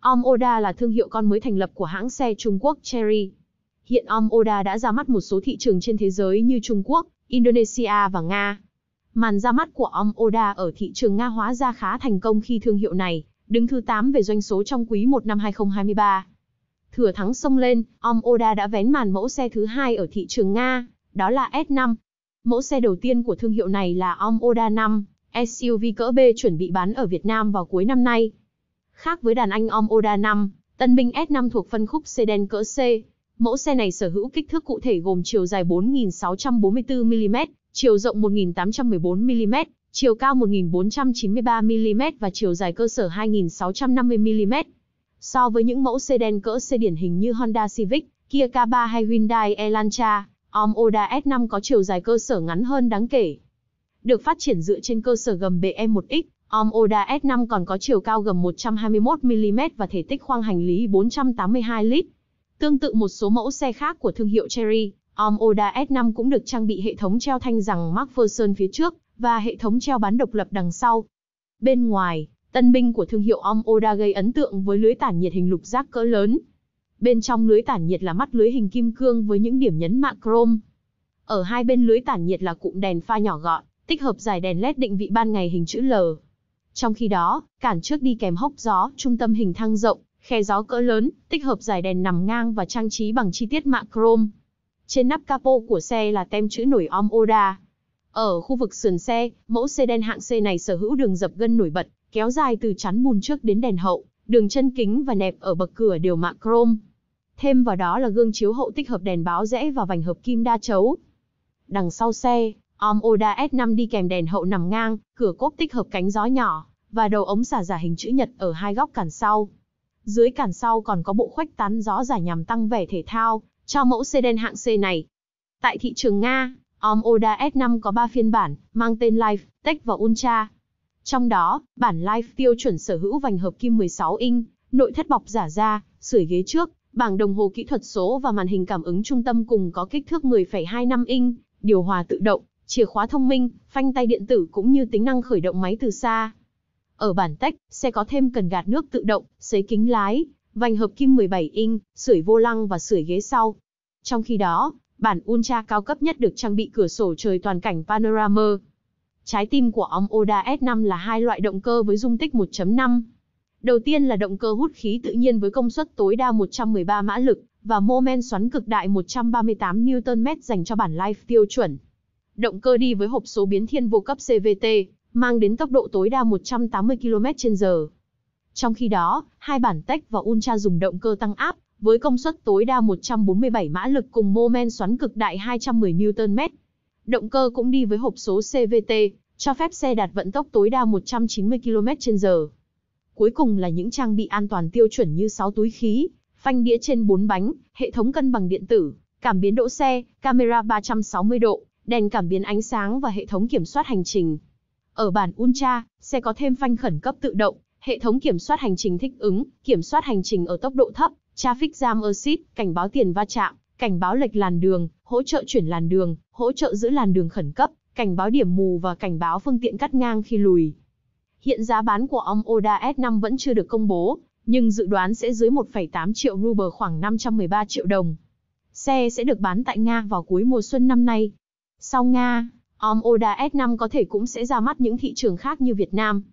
Om Oda là thương hiệu con mới thành lập của hãng xe Trung Quốc Cherry. Hiện Om Oda đã ra mắt một số thị trường trên thế giới như Trung Quốc, Indonesia và Nga. Màn ra mắt của Om Oda ở thị trường Nga hóa ra khá thành công khi thương hiệu này đứng thứ 8 về doanh số trong quý 1 năm 2023. Thừa thắng sông lên, Om Oda đã vén màn mẫu xe thứ hai ở thị trường Nga, đó là S5, Mẫu xe đầu tiên của thương hiệu này là Om Oda 5, SUV cỡ B chuẩn bị bán ở Việt Nam vào cuối năm nay. Khác với đàn anh Om Oda 5, tân binh S5 thuộc phân khúc sedan cỡ C. Mẫu xe này sở hữu kích thước cụ thể gồm chiều dài 4.644mm, chiều rộng 1.814mm, chiều cao 1.493mm và chiều dài cơ sở 2.650mm. So với những mẫu sedan cỡ C điển hình như Honda Civic, Kia K3 hay Hyundai Elantra, Om Oda S5 có chiều dài cơ sở ngắn hơn đáng kể. Được phát triển dựa trên cơ sở gầm BE1X, Om Oda S5 còn có chiều cao gầm 121mm và thể tích khoang hành lý 482 lít. Tương tự một số mẫu xe khác của thương hiệu Cherry, Om Oda S5 cũng được trang bị hệ thống treo thanh rằng MacPherson phía trước và hệ thống treo bán độc lập đằng sau. Bên ngoài, tân binh của thương hiệu Om Oda gây ấn tượng với lưới tản nhiệt hình lục giác cỡ lớn, bên trong lưới tản nhiệt là mắt lưới hình kim cương với những điểm nhấn mạ chrome. Ở hai bên lưới tản nhiệt là cụm đèn pha nhỏ gọn, tích hợp dải đèn LED định vị ban ngày hình chữ L. Trong khi đó, cản trước đi kèm hốc gió, trung tâm hình thang rộng, khe gió cỡ lớn, tích hợp dải đèn nằm ngang và trang trí bằng chi tiết mạ chrome. Trên nắp capo của xe là tem chữ nổi om Oda. Ở khu vực sườn xe, mẫu xe đen hạng C này sở hữu đường dập gân nổi bật, kéo dài từ chắn bùn trước đến đèn hậu, đường chân kính và nẹp ở bậc cửa đều mạ chrome. Thêm vào đó là gương chiếu hậu tích hợp đèn báo rẽ và vành hợp kim đa chấu. Đằng sau xe, Om Oda S5 đi kèm đèn hậu nằm ngang, cửa cốp tích hợp cánh gió nhỏ và đầu ống xả giả hình chữ nhật ở hai góc cản sau. Dưới cản sau còn có bộ khuếch tán gió giả nhằm tăng vẻ thể thao cho mẫu xe đen hạng C này. Tại thị trường Nga, Om Oda S5 có 3 phiên bản, mang tên Life, Tech và Ultra. Trong đó, bản Life tiêu chuẩn sở hữu vành hợp kim 16 inch, nội thất bọc giả da, sưởi ghế trước, bảng đồng hồ kỹ thuật số và màn hình cảm ứng trung tâm cùng có kích thước 10,25 inch, điều hòa tự động, chìa khóa thông minh, phanh tay điện tử cũng như tính năng khởi động máy từ xa. Ở bản tech, xe có thêm cần gạt nước tự động, sấy kính lái, vành hợp kim 17 inch, sưởi vô lăng và sưởi ghế sau. Trong khi đó, bản Ultra cao cấp nhất được trang bị cửa sổ trời toàn cảnh Panorama. Trái tim của ông Oda S5 là hai loại động cơ với dung tích 1.5. Đầu tiên là động cơ hút khí tự nhiên với công suất tối đa 113 mã lực và mô men xoắn cực đại 138 Nm dành cho bản life tiêu chuẩn. Động cơ đi với hộp số biến thiên vô cấp CVT, mang đến tốc độ tối đa 180 km/h. Trong khi đó, hai bản Tech và Ultra dùng động cơ tăng áp với công suất tối đa 147 mã lực cùng mô men xoắn cực đại 210 Nm. Động cơ cũng đi với hộp số CVT, cho phép xe đạt vận tốc tối đa 190 km/h. Cuối cùng là những trang bị an toàn tiêu chuẩn như 6 túi khí, phanh đĩa trên 4 bánh, hệ thống cân bằng điện tử, cảm biến đỗ xe, camera 360 độ, đèn cảm biến ánh sáng và hệ thống kiểm soát hành trình. Ở bản Ultra, xe có thêm phanh khẩn cấp tự động, hệ thống kiểm soát hành trình thích ứng, kiểm soát hành trình ở tốc độ thấp, traffic jam assist, cảnh báo tiền va chạm, cảnh báo lệch làn đường, hỗ trợ chuyển làn đường, hỗ trợ giữ làn đường khẩn cấp, cảnh báo điểm mù và cảnh báo phương tiện cắt ngang khi lùi. Hiện giá bán của ong Oda S5 vẫn chưa được công bố, nhưng dự đoán sẽ dưới 1,8 triệu ruble khoảng 513 triệu đồng. Xe sẽ được bán tại Nga vào cuối mùa xuân năm nay. Sau Nga, ong Oda S5 có thể cũng sẽ ra mắt những thị trường khác như Việt Nam.